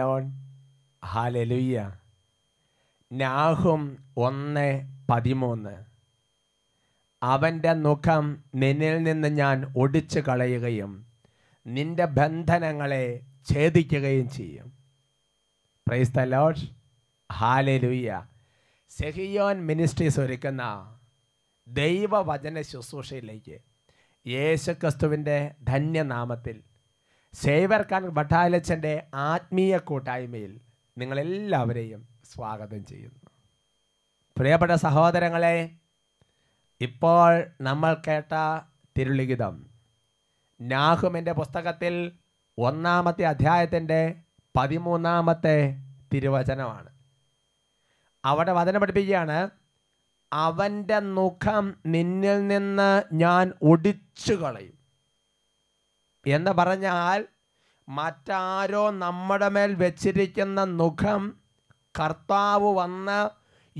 the ഹാലലുയ്യ Nahum ഒന്ന് പതിമൂന്ന് അവൻ്റെ മുഖം നിന്നിൽ നിന്ന് ഞാൻ ഒടിച്ചു കളയുകയും നിന്റെ ബന്ധനങ്ങളെ ഛേദിക്കുകയും ചെയ്യും പ്രൈസ് ദ ലോഡ് ഹാലലുയ്യ സെഹിയോൻ മിനിസ്ട്രീസ് ഒരുക്കുന്ന ദൈവവചന ശുശ്രൂഷയിലേക്ക് യേശുക്രിസ്തുവിൻ്റെ ധന്യനാമത്തിൽ സേവർ ഖാൻ ഭട്ടാലച്ചൻ്റെ ആത്മീയ കൂട്ടായ്മയിൽ നിങ്ങളെല്ലാവരെയും സ്വാഗതം ചെയ്യുന്നു പ്രിയപ്പെട്ട സഹോദരങ്ങളെ ഇപ്പോൾ നമ്മൾ കേട്ട തിരുളിഖിതം നാഹുമിൻ്റെ പുസ്തകത്തിൽ ഒന്നാമത്തെ അധ്യായത്തിൻ്റെ പതിമൂന്നാമത്തെ തിരുവചനമാണ് അവിടെ വചന പഠിപ്പിക്കുകയാണ് അവൻ്റെ മുഖം നിന്നിൽ നിന്ന് ഞാൻ ഒടിച്ചു കളയും എന്ന് പറഞ്ഞാൽ മറ്റാരോ നമ്മുടെ മേൽ വച്ചിരിക്കുന്ന മുഖം കർത്താവ് വന്ന്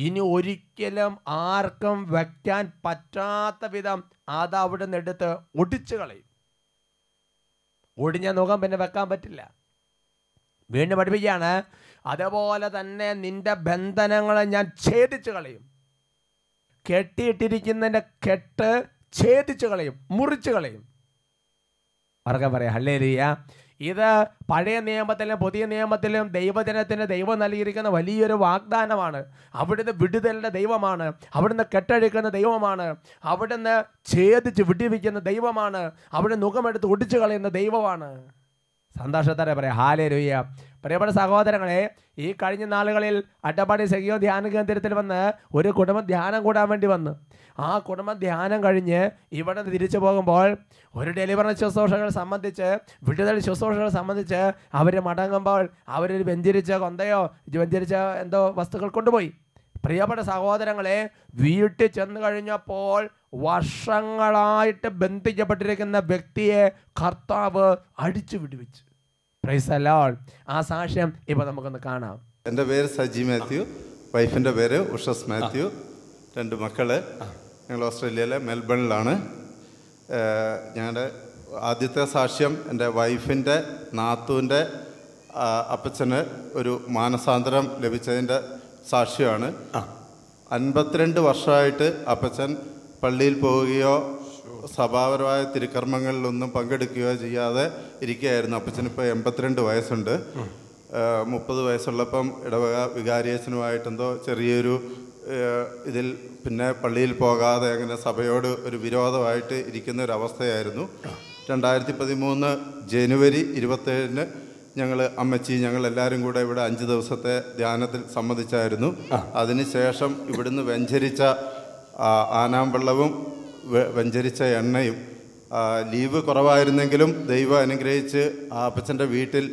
ഇനി ഒരിക്കലും ആർക്കും വയ്ക്കാൻ പറ്റാത്ത വിധം അത് അവിടെ നിന്ന് എടുത്ത് ഒടിച്ചു കളയും ഒടിഞ്ഞ മുഖം പിന്നെ വെക്കാൻ പറ്റില്ല വീണ്ടും പഠിപ്പിക്കുകയാണ് അതുപോലെ തന്നെ നിന്റെ ബന്ധനങ്ങളെ ഞാൻ ഛേദിച്ചു കളയും കെട്ടിയിട്ടിരിക്കുന്നതിൻ്റെ കെട്ട് ഛേദിച്ചു കളയും മുറിച്ചു കളയും ഉറക്കെ പറയാം ഹല്ലേലിയ ഇത് പഴയ നിയമത്തിലും പുതിയ നിയമത്തിലും ദൈവജനത്തിന് ദൈവം നൽകിയിരിക്കുന്ന വലിയൊരു വാഗ്ദാനമാണ് അവിടുന്ന് വിടുതലിൻ്റെ ദൈവമാണ് അവിടുന്ന് കെട്ടഴിക്കുന്ന ദൈവമാണ് അവിടുന്ന് ഛേദിച്ച് വിടിവിക്കുന്ന ദൈവമാണ് അവിടെ മുഖമെടുത്ത് ഒടിച്ചു കളയുന്ന ദൈവമാണ് സന്തോഷത്തോടെ പറയാം ഹാലേ രൂയ പ്രിയപ്പെട്ട സഹോദരങ്ങളെ ഈ കഴിഞ്ഞ നാളുകളിൽ അട്ടപ്പാടി സെഗിയോ ധ്യാന കേന്ദ്രത്തിൽ വന്ന് ഒരു കുടുംബം ധ്യാനം കൂടാൻ വേണ്ടി വന്ന് ആ കുടുംബം ധ്യാനം കഴിഞ്ഞ് ഇവിടെ തിരിച്ചു പോകുമ്പോൾ ഒരു ഡെലിവറി ശുശ്രൂഷകൾ സംബന്ധിച്ച് വിടുതൽ ശുശ്രൂഷകൾ സംബന്ധിച്ച് അവർ മടങ്ങുമ്പോൾ അവരൊരു വെഞ്ചിരിച്ച കൊന്തയോ വെഞ്ചിരിച്ച എന്തോ വസ്തുക്കൾ കൊണ്ടുപോയി പ്രിയപ്പെട്ട സഹോദരങ്ങളെ വീട്ടിൽ ചെന്ന് കഴിഞ്ഞപ്പോൾ വർഷങ്ങളായിട്ട് ബന്ധിക്കപ്പെട്ടിരിക്കുന്ന വ്യക്തിയെ കർത്താവ് അടിച്ചു വിടുവിച്ചു പ്രൈസ് ആ സാക്ഷ്യം ഇപ്പൊ നമുക്കൊന്ന് കാണാം എൻ്റെ പേര് സജി മാത്യു വൈഫിൻ്റെ പേര് ഉഷസ് മാത്യു രണ്ട് മക്കള് ഞങ്ങൾ ഓസ്ട്രേലിയയിലെ മെൽബണിലാണ് ഞങ്ങളുടെ ആദ്യത്തെ സാക്ഷ്യം എൻ്റെ വൈഫിൻ്റെ നാത്തൂൻ്റെ അപ്പച്ചന് ഒരു മാനസാന്തരം ലഭിച്ചതിൻ്റെ സാക്ഷ്യമാണ് അൻപത്തിരണ്ട് വർഷമായിട്ട് അപ്പച്ചൻ പള്ളിയിൽ പോവുകയോ സഭാപരമായ തിരുക്കർമ്മങ്ങളിലൊന്നും പങ്കെടുക്കുകയോ ചെയ്യാതെ ഇരിക്കുകയായിരുന്നു അപ്പച്ചനിപ്പോൾ എൺപത്തിരണ്ട് വയസ്സുണ്ട് മുപ്പത് വയസ്സുള്ളപ്പം ഇടവക വികാരിയച്ഛനുമായിട്ടെന്തോ ചെറിയൊരു ഇതിൽ പിന്നെ പള്ളിയിൽ പോകാതെ അങ്ങനെ സഭയോട് ഒരു വിരോധമായിട്ട് ഇരിക്കുന്ന ഒരു അവസ്ഥയായിരുന്നു രണ്ടായിരത്തി പതിമൂന്ന് ജനുവരി ഇരുപത്തേഴിന് ഞങ്ങൾ അമ്മച്ചി ഞങ്ങൾ എല്ലാവരും കൂടെ ഇവിടെ അഞ്ച് ദിവസത്തെ ധ്യാനത്തിൽ സംബന്ധിച്ചായിരുന്നു അതിനുശേഷം ഇവിടുന്ന് വെഞ്ചരിച്ച ആനാമ്പള്ളവും വെഞ്ചരിച്ച എണ്ണയും ലീവ് കുറവായിരുന്നെങ്കിലും ദൈവം അനുഗ്രഹിച്ച് ആ അപ്പച്ചൻ്റെ വീട്ടിൽ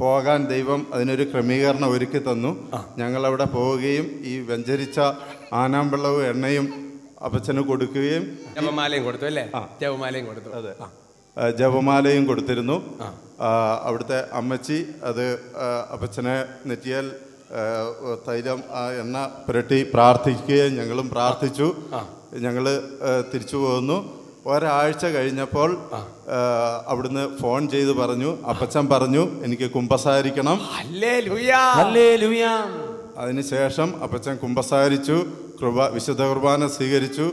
പോകാൻ ദൈവം അതിനൊരു ക്രമീകരണം ഒരുക്കി തന്നു ഞങ്ങളവിടെ പോവുകയും ഈ വെഞ്ചരിച്ച ആനാമ്പള്ളവും എണ്ണയും അപ്പച്ചന് കൊടുക്കുകയും ജപമാലയും കൊടുത്തു അല്ലേ ജപമാലയും കൊടുത്തു അതെ ജപമാലയും കൊടുത്തിരുന്നു അവിടുത്തെ അമ്മച്ചി അത് അപ്പച്ചനെ നെറ്റിയാൽ തൈലം എണ്ണ പുരട്ടി പ്രാർത്ഥിക്കുകയും ഞങ്ങളും പ്രാർത്ഥിച്ചു ഞങ്ങൾ തിരിച്ചു പോകുന്നു ഒരാഴ്ച കഴിഞ്ഞപ്പോൾ അവിടുന്ന് ഫോൺ ചെയ്ത് പറഞ്ഞു അപ്പച്ചൻ പറഞ്ഞു എനിക്ക് കുമ്പസാരിക്കണം അതിനുശേഷം അപ്പച്ചൻ കുമ്പസാരിച്ചു കൃപ വിശുദ്ധ കുർബാന സ്വീകരിച്ചു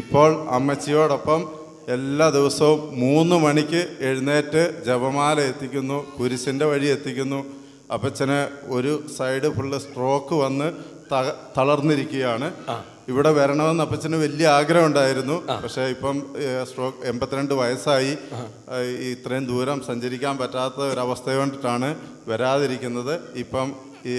ഇപ്പോൾ അമ്മച്ചിയോടൊപ്പം എല്ലാ ദിവസവും മൂന്ന് മണിക്ക് എഴുന്നേറ്റ് ജപമാല എത്തിക്കുന്നു കുരിശിൻ്റെ വഴി എത്തിക്കുന്നു അപ്പച്ചന് ഒരു സൈഡ് ഫുള്ള് സ്ട്രോക്ക് വന്ന് തളർന്നിരിക്കുകയാണ് ഇവിടെ വരണമെന്ന് അപ്പച്ചന് വലിയ ആഗ്രഹം ഉണ്ടായിരുന്നു പക്ഷേ ഇപ്പം സ്ട്രോക്ക് എൺപത്തിരണ്ട് വയസ്സായി ഇത്രയും ദൂരം സഞ്ചരിക്കാൻ പറ്റാത്ത ഒരവസ്ഥ കൊണ്ടിട്ടാണ് വരാതിരിക്കുന്നത് ഇപ്പം ഈ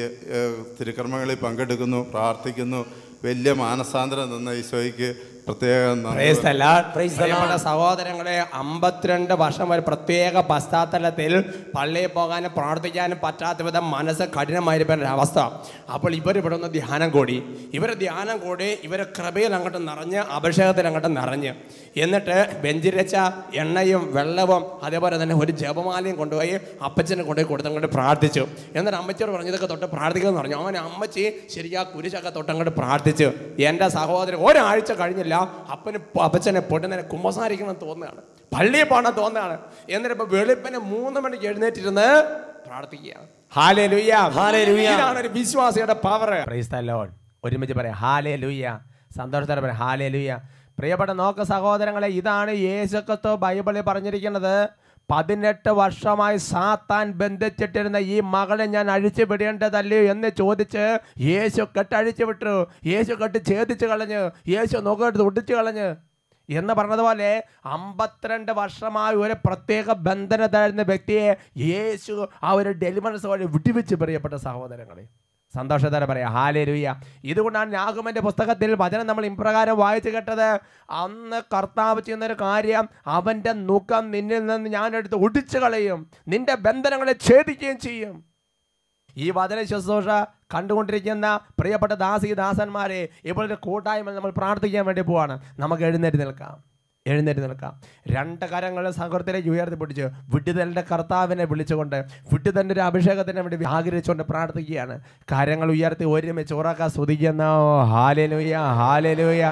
തിരുക്കർമ്മങ്ങളിൽ പങ്കെടുക്കുന്നു പ്രാർത്ഥിക്കുന്നു വലിയ മാനസാന്തരം തന്ന ഈശോയ്ക്ക് പ്രത്യേക സഹോദരങ്ങളെ അമ്പത്തിരണ്ട് വർഷം വരെ പ്രത്യേക പശ്ചാത്തലത്തിൽ പള്ളിയിൽ പോകാനും പ്രാർത്ഥിക്കാനും പറ്റാത്ത വിധം മനസ്സ് കഠിനമായിരിക്കുന്ന ഒരവസ്ഥ അപ്പോൾ ഇവർ ഇവിടെ ഒന്ന് ധ്യാനം കൂടി ഇവർ ധ്യാനം കൂടി ഇവർ കൃപയിൽ അങ്ങോട്ട് നിറഞ്ഞ് അഭിഷേകത്തിൽ അങ്ങോട്ട് നിറഞ്ഞ് എന്നിട്ട് ബെഞ്ചിരച്ച എണ്ണയും വെള്ളവും അതേപോലെ തന്നെ ഒരു ജപമാലയും കൊണ്ടുപോയി അപ്പച്ചനെ കൊണ്ടുപോയി കൊടുത്തങ്ങോട്ട് പ്രാർത്ഥിച്ചു എന്നിട്ട് അമ്മച്ചിയോട് പറഞ്ഞതൊക്കെ തൊട്ട് പ്രാർത്ഥിക്കുമെന്ന് പറഞ്ഞു അവൻ അമ്മച്ചി ശരിയാ കുരിശൊക്കെ തൊട്ടങ്ങോട്ട് പ്രാർത്ഥിച്ചു എൻ്റെ സഹോദരൻ ഒരാഴ്ച കഴിഞ്ഞില്ല അപ്പന് അപ്പച്ചനെ പൊട്ടനെ കുമ്പസാരിക്കണം തോന്നുകയാണ് പള്ളിയിൽ പോകണം തോന്നുകയാണ് എന്നിട്ട് ഇപ്പൊ വെളുപ്പിന് മൂന്ന് മണിക്ക് എഴുന്നേറ്റിരുന്ന് പ്രാർത്ഥിക്കുകയാണ് ഹാലേ ലുയ്യ ഹാലേ ലുയ്യ ഇതാണ് ഒരു വിശ്വാസിയുടെ പവർ പ്രൈസ് ദ ഒരുമിച്ച് പറയാം ഹാലേ ലുയ്യ സന്തോഷത്തോടെ പറയാം ഹാലേ ലുയ്യ പ്രിയപ്പെട്ട നോക്ക സഹോദരങ്ങളെ ഇതാണ് യേശുക്കത്തോ ബൈബിളിൽ പറഞ്ഞിരിക്കുന്നത് പതിനെട്ട് വർഷമായി സാത്താൻ ബന്ധിച്ചിട്ടിരുന്ന ഈ മകളെ ഞാൻ അഴിച്ചു വിടേണ്ടതല്ലേ എന്ന് ചോദിച്ച് യേശു അഴിച്ചു വിട്ടു യേശു കെട്ട് ഛേദിച്ചു കളഞ്ഞ് യേശു നോക്കെടുത്ത് ഒട്ടിച്ചു കളഞ്ഞ് എന്ന് പറഞ്ഞതുപോലെ അമ്പത്തിരണ്ട് വർഷമായി ഒരു പ്രത്യേക ബന്ധനത്തായിരുന്ന വ്യക്തിയെ യേശു ആ ഒരു ഡെലിവറൻസ് വഴി വിട്ടുവിച്ച് പ്രിയപ്പെട്ട സഹോദരങ്ങളെ സന്തോഷത്തോടെ പറയാം ഹാലേരുയ്യ ഇതുകൊണ്ടാണ് ഞാഹുമൻ്റെ പുസ്തകത്തിൽ വചനം നമ്മൾ ഇപ്രകാരം വായിച്ചു കേട്ടത് അന്ന് കർത്താവ് ചെയ്യുന്നൊരു കാര്യം അവൻ്റെ നുഖം നിന്നിൽ നിന്ന് ഞാനെടുത്ത് ഒടിച്ചു കളയും നിന്റെ ബന്ധനങ്ങളെ ഛേദിക്കുകയും ചെയ്യും ഈ വചന ശുശ്രൂഷ കണ്ടുകൊണ്ടിരിക്കുന്ന പ്രിയപ്പെട്ട ദാസി ദാസന്മാരെ ഇപ്പോൾ കൂട്ടായ്മ നമ്മൾ പ്രാർത്ഥിക്കാൻ വേണ്ടി പോവാണ് നമുക്ക് എഴുന്നേറ്റ് നിൽക്കാം എഴുന്നേറ്റ് നിൽക്കാം രണ്ട് കരങ്ങൾ സഹൃത്തിലേക്ക് ഉയർത്തിപ്പിടിച്ച് വിട്ടുതലിൻ്റെ കർത്താവിനെ വിളിച്ചുകൊണ്ട് വിട്ടുതലിൻ്റെ ഒരു അഭിഷേകത്തിന് വേണ്ടി ആഗ്രഹിച്ചുകൊണ്ട് പ്രാർത്ഥിക്കുകയാണ് കാര്യങ്ങൾ ഉയർത്തി ഒരുമിച്ച് ഉറക്കാൻ സ്തുതിക്കുന്ന ഹാലലൂയ ഹാലലൂയ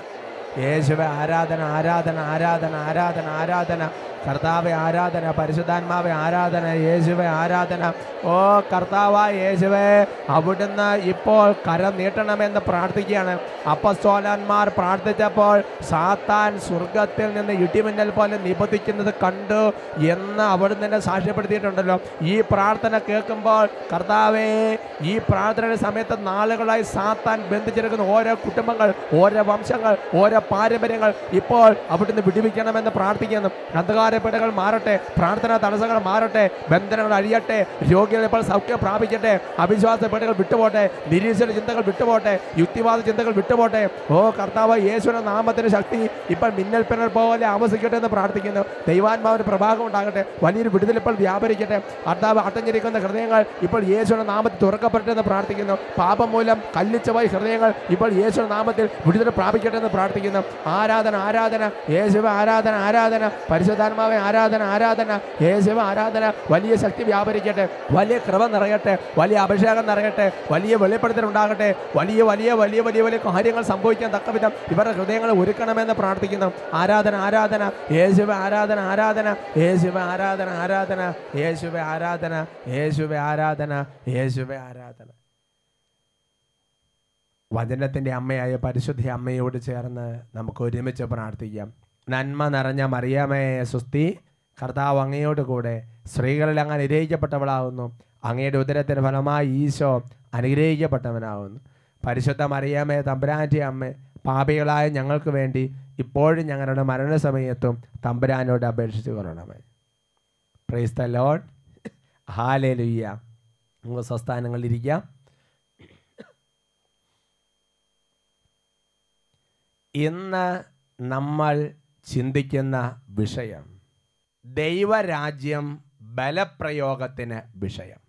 യേശുവെ ആരാധന ആരാധന ആരാധന ആരാധന ആരാധന കർത്താവെ ആരാധന പരിശുദ്ധാത്മാവെ ആരാധന യേശുവെ ആരാധന ഓ കർത്താവ യേശുവെ അവിടുന്ന് ഇപ്പോൾ കരം നീട്ടണമെന്ന് പ്രാർത്ഥിക്കുകയാണ് അപ്പസ്തോലന്മാർ പ്രാർത്ഥിച്ചപ്പോൾ സാത്താൻ സ്വർഗത്തിൽ നിന്ന് ഇടിമിന്നൽ പോലെ നിബന്ധിക്കുന്നത് കണ്ടു എന്ന് അവിടുന്ന് തന്നെ സാക്ഷ്യപ്പെടുത്തിയിട്ടുണ്ടല്ലോ ഈ പ്രാർത്ഥന കേൾക്കുമ്പോൾ കർത്താവേ ഈ പ്രാർത്ഥനയുടെ സമയത്ത് നാളുകളായി സാത്താൻ ബന്ധിച്ചിരിക്കുന്ന ഓരോ കുടുംബങ്ങൾ ഓരോ വംശങ്ങൾ ഓരോ പാരമ്പര്യങ്ങൾ ഇപ്പോൾ അവിടുന്ന് വിടിവിക്കണമെന്ന് പ്രാർത്ഥിക്കുന്നു അന്ധകാര ബാധ്യതപ്പെടകൾ മാറട്ടെ പ്രാർത്ഥന തടസ്സങ്ങൾ മാറട്ടെ ബന്ധനങ്ങൾ അഴിയട്ടെ രോഗികളെ ഇപ്പോൾ സൗഖ്യം പ്രാപിക്കട്ടെ അവിശ്വാസപ്പെടകൾ വിട്ടുപോട്ടെ നിരീശ്വര ചിന്തകൾ വിട്ടുപോട്ടെ യുക്തിവാദ ചിന്തകൾ വിട്ടുപോട്ടെ ഓ കർത്താവ് യേശുവിൻ്റെ നാമത്തിന് ശക്തി ഇപ്പോൾ മിന്നൽ പിന്നൽ പോലെ ആമസിക്കട്ടെ എന്ന് പ്രാർത്ഥിക്കുന്നു ദൈവാത്മാവിൻ്റെ പ്രഭാഗം ഉണ്ടാകട്ടെ വലിയൊരു വിടുതലിപ്പോൾ ഇപ്പോൾ വ്യാപരിക്കട്ടെ കർത്താവ് അടഞ്ഞിരിക്കുന്ന ഹൃദയങ്ങൾ ഇപ്പോൾ യേശുവിൻ്റെ നാമത്തിൽ തുറക്കപ്പെടട്ടെ എന്ന് പ്രാർത്ഥിക്കുന്നു പാപം മൂലം കല്ലിച്ചവായി ഹൃദയങ്ങൾ ഇപ്പോൾ യേശുവിൻ്റെ നാമത്തിൽ വിടുതൽ പ്രാപിക്കട്ടെ എന്ന് പ്രാർത്ഥിക്കുന്നു ആരാധന ആരാധന യേശുവ ആരാധന ആരാധന പരിശുദ്ധാൻ പരിശുദ്ധാത്മാവെ ആരാധന ആരാധന യേശുവ ആരാധന വലിയ ശക്തി വ്യാപരിക്കട്ടെ വലിയ കൃപ നിറയട്ടെ വലിയ അഭിഷേകം നിറയട്ടെ വലിയ വെളിപ്പെടുത്തൽ ഉണ്ടാകട്ടെ വലിയ വലിയ വലിയ വലിയ വലിയ കാര്യങ്ങൾ സംഭവിക്കാൻ തക്ക വിധം ഇവരുടെ ഹൃദയങ്ങൾ ഒരുക്കണമെന്ന് പ്രാർത്ഥിക്കുന്നു ആരാധന ആരാധന യേശുവ ആരാധന ആരാധന യേശുവ ആരാധന ആരാധന യേശുവ ആരാധന യേശുവ ആരാധന യേശുവ ആരാധന വചനത്തിൻ്റെ അമ്മയായ പരിശുദ്ധ അമ്മയോട് ചേർന്ന് നമുക്ക് ഒരുമിച്ച് പ്രാർത്ഥിക്കാം നന്മ നിറഞ്ഞ മറിയമേ സുസ്തി കർത്താവ് അങ്ങയോട് കൂടെ സ്ത്രീകളിൽ അങ്ങ് അനുഗ്രഹിക്കപ്പെട്ടവളാകുന്നു അങ്ങയുടെ ഉദരത്തിന് ഫലമായി ഈശോ അനുഗ്രഹിക്കപ്പെട്ടവനാകുന്നു പരിശുദ്ധ മറിയാമയെ തമ്പുരാൻ്റെ അമ്മ പാപികളായ ഞങ്ങൾക്ക് വേണ്ടി ഇപ്പോഴും ഞങ്ങളുടെ മരണസമയത്തും തമ്പുരാനോട് അപേക്ഷിച്ച് കൊള്ളണമേ പ്രൈസ് ദ ലോഡ് ഹാലേ ലുയ്യ നിങ്ങൾ സ്വസ്ഥാനങ്ങളിലിരിക്കാം ഇന്ന് നമ്മൾ ചിന്തിക്കുന്ന വിഷയം ദൈവരാജ്യം ബലപ്രയോഗത്തിന് വിഷയം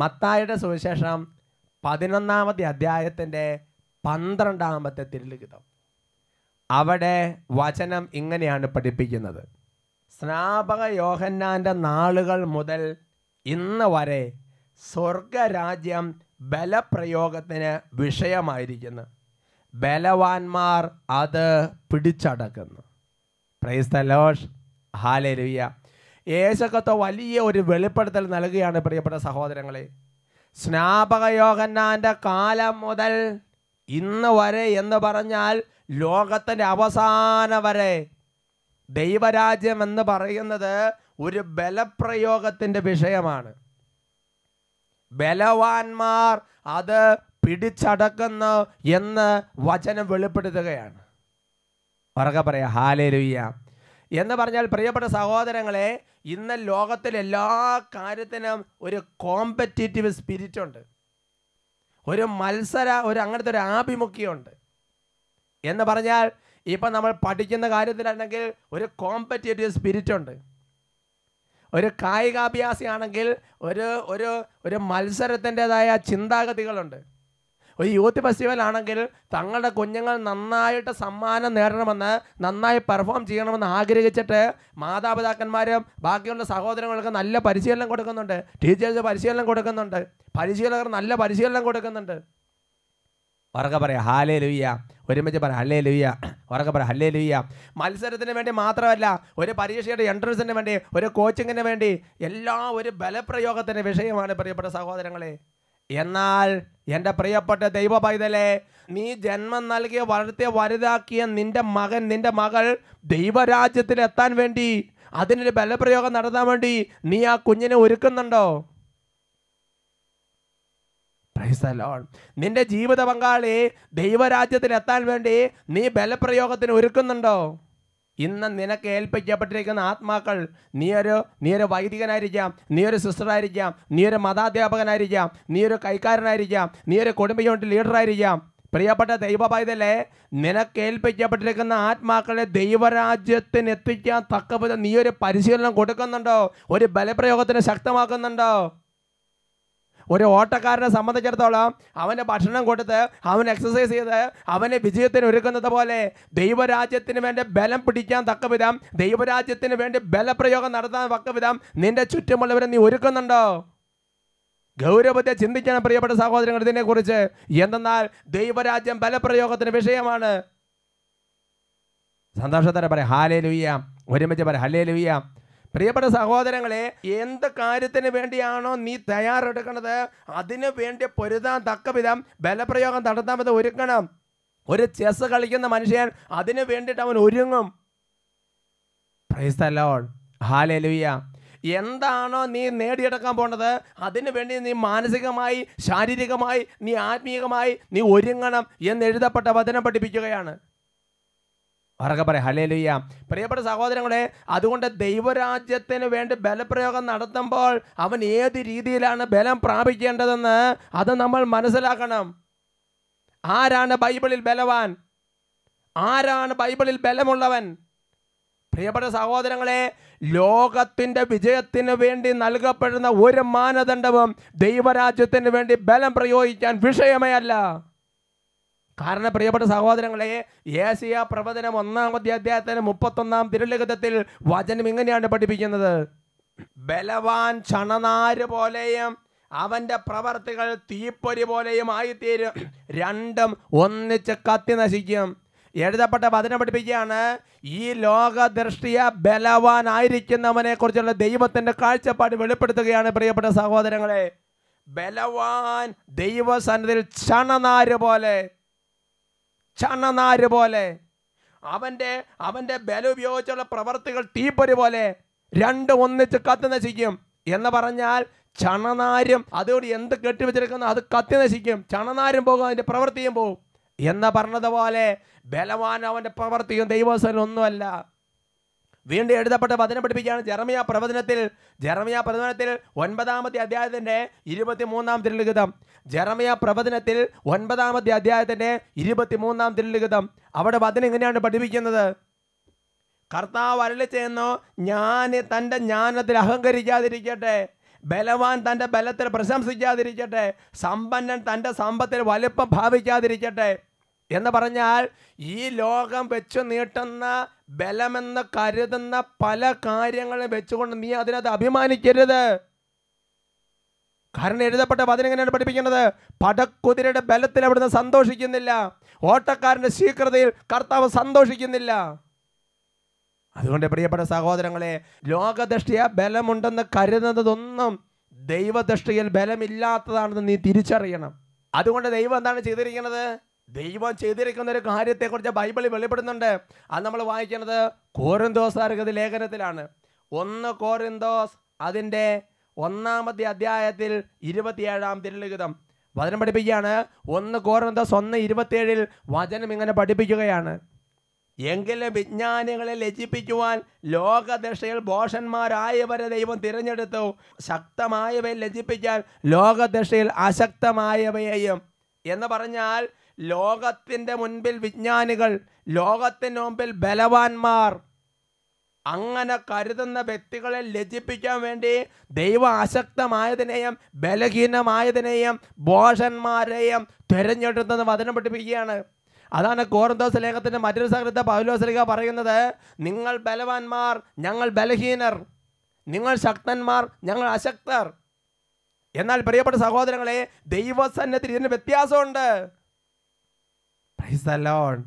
മത്തായുടെ സുവിശേഷം പതിനൊന്നാമത്തെ അധ്യായത്തിൻ്റെ പന്ത്രണ്ടാമത്തെ തിരുലിഖിതം അവിടെ വചനം ഇങ്ങനെയാണ് പഠിപ്പിക്കുന്നത് സ്നാപക യോഹന്നാൻ്റെ നാളുകൾ മുതൽ ഇന്ന് വരെ സ്വർഗരാജ്യം ബലപ്രയോഗത്തിന് വിഷയമായിരിക്കുന്നു ബലവാന്മാർ അത് പിടിച്ചടക്കുന്നു പ്രൈസ് ദ ലോഡ് ഹാലരുവിയ യേശക്കത്തെ വലിയ ഒരു വെളിപ്പെടുത്തൽ നൽകുകയാണ് പ്രിയപ്പെട്ട സഹോദരങ്ങളെ സ്നാപക യോഗന്നാൻ്റെ കാലം മുതൽ ഇന്ന് വരെ എന്ന് പറഞ്ഞാൽ ലോകത്തിൻ്റെ അവസാനം വരെ ദൈവരാജ്യം എന്ന് പറയുന്നത് ഒരു ബലപ്രയോഗത്തിൻ്റെ വിഷയമാണ് ബലവാന്മാർ അത് പിടിച്ചടക്കുന്നു എന്ന് വചനം വെളിപ്പെടുത്തുകയാണ് പറക പറയാ ഹാലേലുയ്യ എന്ന് പറഞ്ഞാൽ പ്രിയപ്പെട്ട സഹോദരങ്ങളെ ഇന്ന് ലോകത്തിൽ എല്ലാ കാര്യത്തിനും ഒരു കോമ്പറ്റേറ്റീവ് സ്പിരിറ്റ് ഉണ്ട് ഒരു മത്സര ഒരു അങ്ങനത്തെ ഒരു ആഭിമുഖ്യമുണ്ട് എന്ന് പറഞ്ഞാൽ ഇപ്പം നമ്മൾ പഠിക്കുന്ന കാര്യത്തിലാണെങ്കിൽ ഒരു കോമ്പറ്റേറ്റീവ് സ്പിരിറ്റ് ഉണ്ട് ഒരു കായികാഭ്യാസിയാണെങ്കിൽ ഒരു ഒരു ഒരു മത്സരത്തിൻ്റെതായ ചിന്താഗതികളുണ്ട് ഒരു യൂത്ത് ഫെസ്റ്റിവലാണെങ്കിൽ തങ്ങളുടെ കുഞ്ഞുങ്ങൾ നന്നായിട്ട് സമ്മാനം നേടണമെന്ന് നന്നായി പെർഫോം ചെയ്യണമെന്ന് ആഗ്രഹിച്ചിട്ട് മാതാപിതാക്കന്മാരും ബാക്കിയുള്ള സഹോദരങ്ങൾക്ക് നല്ല പരിശീലനം കൊടുക്കുന്നുണ്ട് ടീച്ചേഴ്സ് പരിശീലനം കൊടുക്കുന്നുണ്ട് പരിശീലകർ നല്ല പരിശീലനം കൊടുക്കുന്നുണ്ട് ഉറക്കെ പറയാം ഹാലേ ലുയ്യ ഒരുമിച്ച് പറയാം ഹല്ലേ ലുയ്യ ഉറക്കെ പറയാം ഹല്ലേ ലുയ്യ മത്സരത്തിന് വേണ്ടി മാത്രമല്ല ഒരു പരീക്ഷയുടെ എൻട്രൻസിന് വേണ്ടി ഒരു കോച്ചിങ്ങിന് വേണ്ടി എല്ലാം ഒരു ബലപ്രയോഗത്തിൻ്റെ വിഷയമാണ് പ്രിയപ്പെട്ട സഹോദരങ്ങളെ എന്നാൽ എൻ്റെ പ്രിയപ്പെട്ട ദൈവ പൈതലേ നീ ജന്മം നൽകിയ വളർത്തിയ വലുതാക്കിയ നിന്റെ മകൻ നിന്റെ മകൾ ദൈവരാജ്യത്തിൽ എത്താൻ വേണ്ടി അതിനൊരു ബലപ്രയോഗം നടത്താൻ വേണ്ടി നീ ആ കുഞ്ഞിനെ ഒരുക്കുന്നുണ്ടോ നിന്റെ ജീവിത പങ്കാളി ദൈവരാജ്യത്തിൽ എത്താൻ വേണ്ടി നീ ബലപ്രയോഗത്തിന് ഒരുക്കുന്നുണ്ടോ ഇന്ന് നിനക്ക് ഏൽപ്പിക്കപ്പെട്ടിരിക്കുന്ന ആത്മാക്കൾ നീ ഒരു നീ ഒരു വൈദികനായിരിക്കാം നീ ഒരു സിസ്റ്ററായിരിക്കാം നീ ഒരു മതാധ്യാപകനായിരിക്കാം നീ ഒരു കൈക്കാരനായിരിക്കാം നീ ഒരു കുടുംബ യൂണിറ്റ് ലീഡറായിരിക്കാം പ്രിയപ്പെട്ട ദൈവപൈതലെ നിനക്ക് ഏൽപ്പിക്കപ്പെട്ടിരിക്കുന്ന ആത്മാക്കളെ ദൈവരാജ്യത്തിന് എത്തിക്കാൻ തക്കവിധം നീ ഒരു പരിശീലനം കൊടുക്കുന്നുണ്ടോ ഒരു ബലപ്രയോഗത്തിന് ശക്തമാക്കുന്നുണ്ടോ ഒരു ഓട്ടക്കാരനെ സംബന്ധിച്ചിടത്തോളം അവൻ്റെ ഭക്ഷണം കൊടുത്ത് അവൻ എക്സസൈസ് ചെയ്ത് അവനെ വിജയത്തിന് ഒരുക്കുന്നത് പോലെ ദൈവരാജ്യത്തിന് വേണ്ടി ബലം പിടിക്കാൻ തക്ക വിധം ദൈവരാജ്യത്തിന് വേണ്ടി ബലപ്രയോഗം നടത്താൻ തക്ക വിധം നിന്റെ ചുറ്റുമുള്ളവരെ നീ ഒരുക്കുന്നുണ്ടോ ഗൗരവത്തെ ചിന്തിക്കണം പ്രിയപ്പെട്ട സഹോദരങ്ങൾ ഇതിനെക്കുറിച്ച് എന്തെന്നാൽ ദൈവരാജ്യം ബലപ്രയോഗത്തിന് വിഷയമാണ് സന്തോഷത്തോടെ പറയാം ഹാലേ ലുയ്യാം ഒരുമിച്ച് പറയാം ഹലേ ലുയ്യാം പ്രിയപ്പെട്ട സഹോദരങ്ങളെ എന്ത് കാര്യത്തിന് വേണ്ടിയാണോ നീ തയ്യാറെടുക്കുന്നത് അതിനു വേണ്ടി പൊരുതാൻ തക്ക വിധം ബലപ്രയോഗം നടത്താമത് ഒരുക്കണം ഒരു ചെസ് കളിക്കുന്ന മനുഷ്യൻ അതിനു വേണ്ടിയിട്ട് അവൻ ഒരുങ്ങും പ്രൈസ് അലോൺ എന്താണോ നീ നേടിയെടുക്കാൻ പോണത് അതിനു വേണ്ടി നീ മാനസികമായി ശാരീരികമായി നീ ആത്മീയമായി നീ ഒരുങ്ങണം എന്നെഴുതപ്പെട്ട വചനം പഠിപ്പിക്കുകയാണ് അവരൊക്കെ പറയാം ഹലേ ലുയ്യ പ്രിയപ്പെട്ട സഹോദരങ്ങളെ അതുകൊണ്ട് ദൈവരാജ്യത്തിന് വേണ്ടി ബലപ്രയോഗം നടത്തുമ്പോൾ അവൻ ഏത് രീതിയിലാണ് ബലം പ്രാപിക്കേണ്ടതെന്ന് അത് നമ്മൾ മനസ്സിലാക്കണം ആരാണ് ബൈബിളിൽ ബലവാൻ ആരാണ് ബൈബിളിൽ ബലമുള്ളവൻ പ്രിയപ്പെട്ട സഹോദരങ്ങളെ ലോകത്തിൻ്റെ വിജയത്തിന് വേണ്ടി നൽകപ്പെടുന്ന ഒരു മാനദണ്ഡവും ദൈവരാജ്യത്തിന് വേണ്ടി ബലം പ്രയോഗിക്കാൻ വിഷയമേ അല്ല കാരണം പ്രിയപ്പെട്ട സഹോദരങ്ങളെ ഏസിയ പ്രവചനം ഒന്നാമത്തെ അധ്യായത്തിന് മുപ്പത്തൊന്നാം തിരുലിഖിതത്തിൽ വചനം ഇങ്ങനെയാണ് പഠിപ്പിക്കുന്നത് ബലവാൻ ചണനാര് പോലെയും അവന്റെ പ്രവർത്തികൾ തീപ്പൊരി പോലെയും ആയിത്തീരും രണ്ടും ഒന്നിച്ച് കത്തി നശിക്കും എഴുതപ്പെട്ട വചനം പഠിപ്പിക്കുകയാണ് ഈ ലോക ദൃഷ്ടിയ ബലവാനായിരിക്കുന്നവനെ കുറിച്ചുള്ള ദൈവത്തിന്റെ കാഴ്ചപ്പാട് വെളിപ്പെടുത്തുകയാണ് പ്രിയപ്പെട്ട സഹോദരങ്ങളെ ബലവാൻ ദൈവസന്നിധിയിൽ ചണനാര് പോലെ ചണനാര് പോലെ അവൻ്റെ അവൻ്റെ ബല ഉപയോഗിച്ചുള്ള പ്രവർത്തികൾ തീപ്പൊരി പോലെ രണ്ട് ഒന്നിച്ച് കത്തി നശിക്കും എന്ന് പറഞ്ഞാൽ ചണനാരും അതോട് എന്ത് കെട്ടിവെച്ചിരിക്കുന്നു അത് കത്തി നശിക്കും ചണനാരും പോകും അതിൻ്റെ പ്രവൃത്തിയും പോകും എന്ന് പറഞ്ഞതുപോലെ ബലവാൻ അവൻ്റെ പ്രവൃത്തിയും ദൈവസ്ഥലം ഒന്നുമല്ല വീണ്ടും എഴുതപ്പെട്ട വചനം പഠിപ്പിക്കുകയാണ് ജർമിയ പ്രവചനത്തിൽ ജർമിയ പ്രവചനത്തിൽ ഒൻപതാമത്തെ അധ്യായത്തിൻ്റെ ഇരുപത്തിമൂന്നാം തിരുലിഖിതം ജർമിയ പ്രവചനത്തിൽ ഒൻപതാമത്തെ അധ്യായത്തിൻ്റെ ഇരുപത്തിമൂന്നാം തിരുലിഖിതം അവിടെ വചനം എങ്ങനെയാണ് പഠിപ്പിക്കുന്നത് കർത്താവ് അരളി ചെയ്യുന്നു ഞാൻ തൻ്റെ ജ്ഞാനത്തിൽ അഹങ്കരിക്കാതിരിക്കട്ടെ ബലവാൻ തൻ്റെ ബലത്തിൽ പ്രശംസിക്കാതിരിക്കട്ടെ സമ്പന്നൻ തൻ്റെ സമ്പത്തിൽ വലുപ്പം ഭാവിക്കാതിരിക്കട്ടെ എന്ന് പറഞ്ഞാൽ ഈ ലോകം വെച്ചു നീട്ടുന്ന ബലമെന്ന് കരുതുന്ന പല കാര്യങ്ങളും വെച്ചുകൊണ്ട് നീ അതിനകത്ത് അഭിമാനിക്കരുത് കാരണം എഴുതപ്പെട്ട എങ്ങനെയാണ് പഠിപ്പിക്കുന്നത് പടക്കുതിരയുടെ ബലത്തിൽ അവിടുന്ന് സന്തോഷിക്കുന്നില്ല ഓട്ടക്കാരൻ്റെ ശീഘ്രതയിൽ കർത്താവ് സന്തോഷിക്കുന്നില്ല അതുകൊണ്ട് പ്രിയപ്പെട്ട സഹോദരങ്ങളെ ലോകദൃഷ്ടിയ ബലമുണ്ടെന്ന് കരുതുന്നതൊന്നും ദൈവദൃഷ്ടിയിൽ ബലമില്ലാത്തതാണെന്ന് നീ തിരിച്ചറിയണം അതുകൊണ്ട് ദൈവം എന്താണ് ചെയ്തിരിക്കുന്നത് ദൈവം ചെയ്തിരിക്കുന്ന ഒരു കാര്യത്തെക്കുറിച്ച് ബൈബിളിൽ വെളിപ്പെടുന്നുണ്ട് അത് നമ്മൾ വായിക്കുന്നത് കോരന്തോസാർഗതി ലേഖനത്തിലാണ് ഒന്ന് കോരന്തോസ് അതിൻ്റെ ഒന്നാമത്തെ അധ്യായത്തിൽ ഇരുപത്തിയേഴാം തിരുലിഖിതം വചനം പഠിപ്പിക്കുകയാണ് ഒന്ന് കോരന്തോസ് ഒന്ന് ഇരുപത്തിയേഴിൽ വചനം ഇങ്ങനെ പഠിപ്പിക്കുകയാണ് എങ്കിലും വിജ്ഞാനികളെ ലജിപ്പിക്കുവാൻ ലോകദശയിൽ ബോഷന്മാരായവരെ ദൈവം തിരഞ്ഞെടുത്തു ശക്തമായവയെ ലജിപ്പിക്കാൻ ലോകദശയിൽ അശക്തമായവയെയും എന്ന് പറഞ്ഞാൽ ലോകത്തിൻ്റെ മുൻപിൽ വിജ്ഞാനികൾ ലോകത്തിന് മുമ്പിൽ ബലവാന്മാർ അങ്ങനെ കരുതുന്ന വ്യക്തികളെ ലജിപ്പിക്കാൻ വേണ്ടി ദൈവ അശക്തമായതിനെയും ബലഹീനമായതിനെയും ബോഷന്മാരെയും തിരഞ്ഞെടുത്തെന്ന് വചനം പഠിപ്പിക്കുകയാണ് അതാണ് കോർന്തോസ് ലേഖത്തിൻ്റെ മറ്റൊരു സഹൃത ലേഖ പറയുന്നത് നിങ്ങൾ ബലവാന്മാർ ഞങ്ങൾ ബലഹീനർ നിങ്ങൾ ശക്തന്മാർ ഞങ്ങൾ അശക്തർ എന്നാൽ പ്രിയപ്പെട്ട സഹോദരങ്ങളെ ദൈവസന്നത്തിൽ ഇതിന് വ്യത്യാസമുണ്ട് പ്രൈസലോൺ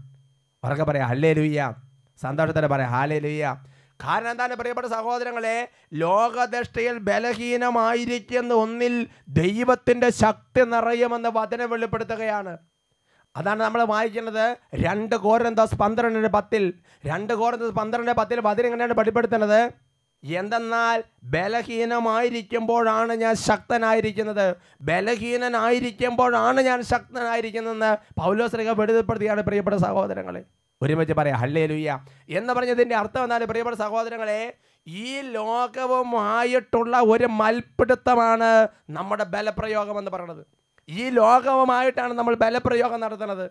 ഉറക്കെ പറയാം ഹല്ലേ ലുയ്യ സന്തോഷത്തോടെ പറയാം ഹാലേ ലുയ്യ കാരണം എന്താണ് പ്രിയപ്പെട്ട സഹോദരങ്ങളെ ലോകദൃഷ്ടിയിൽ ബലഹീനമായിരിക്കുന്ന ഒന്നിൽ ദൈവത്തിൻ്റെ ശക്തി നിറയുമെന്ന് വചനം വെളിപ്പെടുത്തുകയാണ് അതാണ് നമ്മൾ വായിക്കുന്നത് രണ്ട് കോരന്തോസ് പന്ത്രണ്ടിന് പത്തിൽ രണ്ട് കോരന്തോസ് പന്ത്രണ്ടിൻ്റെ പത്തിൽ വചനം എങ്ങനെയാണ് പഠിപ്പെടുത്തുന്നത് എന്തെന്നാൽ ബലഹീനമായിരിക്കുമ്പോഴാണ് ഞാൻ ശക്തനായിരിക്കുന്നത് ബലഹീനനായിരിക്കുമ്പോഴാണ് ഞാൻ ശക്തനായിരിക്കുന്നതെന്ന് പൗലോസ്ലിക വെളിപ്പെടുത്തിയാണ് പ്രിയപ്പെട്ട സഹോദരങ്ങളെ ഒരുമിച്ച് പറയാം ഹള്ളേ ലൂയ്യ എന്ന് പറഞ്ഞതിൻ്റെ അർത്ഥം എന്നാൽ പ്രിയപ്പെട്ട സഹോദരങ്ങളെ ഈ ലോകവുമായിട്ടുള്ള ഒരു മൽപ്പിടുത്തമാണ് നമ്മുടെ ബലപ്രയോഗം എന്ന് പറയുന്നത് ഈ ലോകവുമായിട്ടാണ് നമ്മൾ ബലപ്രയോഗം നടത്തുന്നത്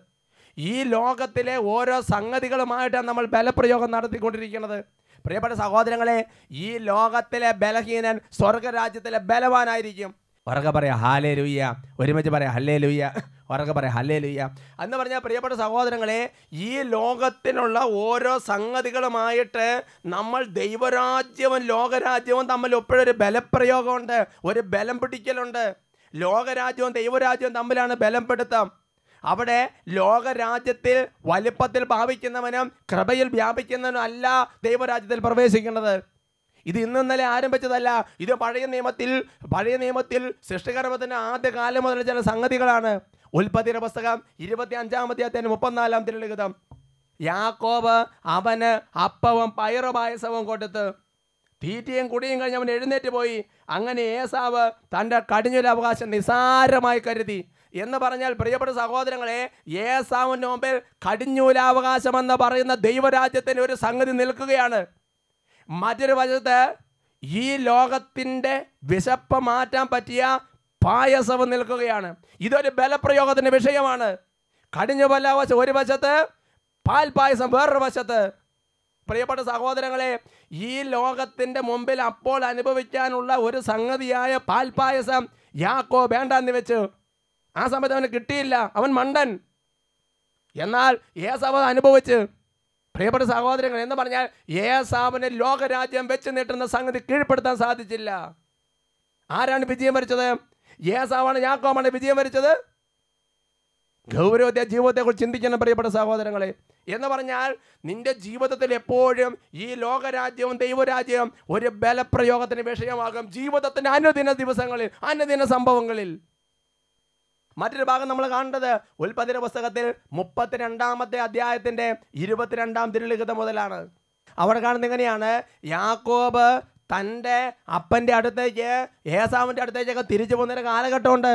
ഈ ലോകത്തിലെ ഓരോ സംഗതികളുമായിട്ടാണ് നമ്മൾ ബലപ്രയോഗം നടത്തിക്കൊണ്ടിരിക്കുന്നത് പ്രിയപ്പെട്ട സഹോദരങ്ങളെ ഈ ലോകത്തിലെ ബലഹീനൻ സ്വർഗരാജ്യത്തിലെ ബലവാനായിരിക്കും ഉറക്കെ പറയാം ഹാലേ ലൂയ്യ ഒരുമിച്ച് പറയാം ഹല്ലേ ലൂയ്യ ഉറക്കെ പറയാം ഹല്ലേ ലൂയ്യ എന്ന് പറഞ്ഞാൽ പ്രിയപ്പെട്ട സഹോദരങ്ങളെ ഈ ലോകത്തിനുള്ള ഓരോ സംഗതികളുമായിട്ട് നമ്മൾ ദൈവരാജ്യവും ലോകരാജ്യവും തമ്മിൽ എപ്പോഴൊരു ബലപ്രയോഗമുണ്ട് ഒരു ബലം പിടിക്കലുണ്ട് ലോകരാജ്യവും ദൈവരാജ്യവും തമ്മിലാണ് ബലം പെടുത്താം അവിടെ ലോകരാജ്യത്തിൽ വലിപ്പത്തിൽ ഭാവിക്കുന്നവനും കൃപയിൽ വ്യാപിക്കുന്നവനും അല്ല ദൈവരാജ്യത്തിൽ പ്രവേശിക്കുന്നത് ഇത് ഇന്ന് ഇന്നലെ ആരംഭിച്ചതല്ല ഇത് പഴയ നിയമത്തിൽ പഴയ നിയമത്തിൽ സൃഷ്ടികർമ്മത്തിൻ്റെ ആദ്യ കാലം മുതൽ ചില സംഗതികളാണ് ഉൽപ്പത്തിയുടെ പുസ്തകം ഇരുപത്തി അഞ്ചാമത്തെ അധ്യായം മുപ്പത്തിനാലാം തിരുളിഖിതം യാക്കോബ് അവന് അപ്പവും പായസവും കൊടുത്ത് തീറ്റയും കുടിയും കഴിഞ്ഞ് അവൻ എഴുന്നേറ്റ് പോയി അങ്ങനെ ഏസാവ് തൻ്റെ കടിഞ്ഞൊരവകാശം നിസാരമായി കരുതി എന്ന് പറഞ്ഞാൽ പ്രിയപ്പെട്ട സഹോദരങ്ങളെ ഏസാമിന് മുമ്പിൽ കടിഞ്ഞൂലാവകാശമെന്ന് പറയുന്ന ദൈവരാജ്യത്തിന് ഒരു സംഗതി നിൽക്കുകയാണ് മറ്റൊരു വശത്ത് ഈ ലോകത്തിൻ്റെ വിശപ്പ് മാറ്റാൻ പറ്റിയ പായസവും നിൽക്കുകയാണ് ഇതൊരു ബലപ്രയോഗത്തിൻ്റെ വിഷയമാണ് കടിഞ്ഞ പലാവശം ഒരു വശത്ത് പാൽ പായസം വേറൊരു വശത്ത് പ്രിയപ്പെട്ട സഹോദരങ്ങളെ ഈ ലോകത്തിൻ്റെ മുമ്പിൽ അപ്പോൾ അനുഭവിക്കാനുള്ള ഒരു സംഗതിയായ പാൽപായസം യാക്കോ വേണ്ടെന്ന് വെച്ചു ആ സമയത്ത് അവന് കിട്ടിയില്ല അവൻ മണ്ടൻ എന്നാൽ ഏസാവ് അനുഭവിച്ച് പ്രിയപ്പെട്ട സഹോദരങ്ങൾ എന്ന് പറഞ്ഞാൽ ഏസാവിന് ലോകരാജ്യം വെച്ച് നീട്ടുന്ന സംഗതി കീഴ്പ്പെടുത്താൻ സാധിച്ചില്ല ആരാണ് വിജയം വരിച്ചത് ഏസാവാണ് യാക്കോമാണ് വിജയം വരിച്ചത് ഗൗരവത്തെ ജീവിതത്തെക്കുറിച്ച് ചിന്തിക്കണം പ്രിയപ്പെട്ട സഹോദരങ്ങളെ എന്ന് പറഞ്ഞാൽ നിന്റെ ജീവിതത്തിൽ എപ്പോഴും ഈ ലോകരാജ്യവും ദൈവരാജ്യവും ഒരു ബലപ്രയോഗത്തിന് വിഷയമാകും ജീവിതത്തിൻ്റെ അനുദിന ദിവസങ്ങളിൽ അനുദിന സംഭവങ്ങളിൽ മറ്റൊരു ഭാഗം നമ്മൾ കാണേണ്ടത് ഉൽപ്പതിര പുസ്തകത്തിൽ മുപ്പത്തിരണ്ടാമത്തെ അധ്യായത്തിൻ്റെ ഇരുപത്തിരണ്ടാം തിരുലിഖിതം മുതലാണ് അവിടെ കാണുന്നത് എങ്ങനെയാണ് യാക്കോബ് തൻ്റെ അപ്പൻ്റെ അടുത്തേക്ക് ഏസാവിൻ്റെ അടുത്തേക്കൊക്കെ തിരിച്ചു പോകുന്നൊരു കാലഘട്ടമുണ്ട്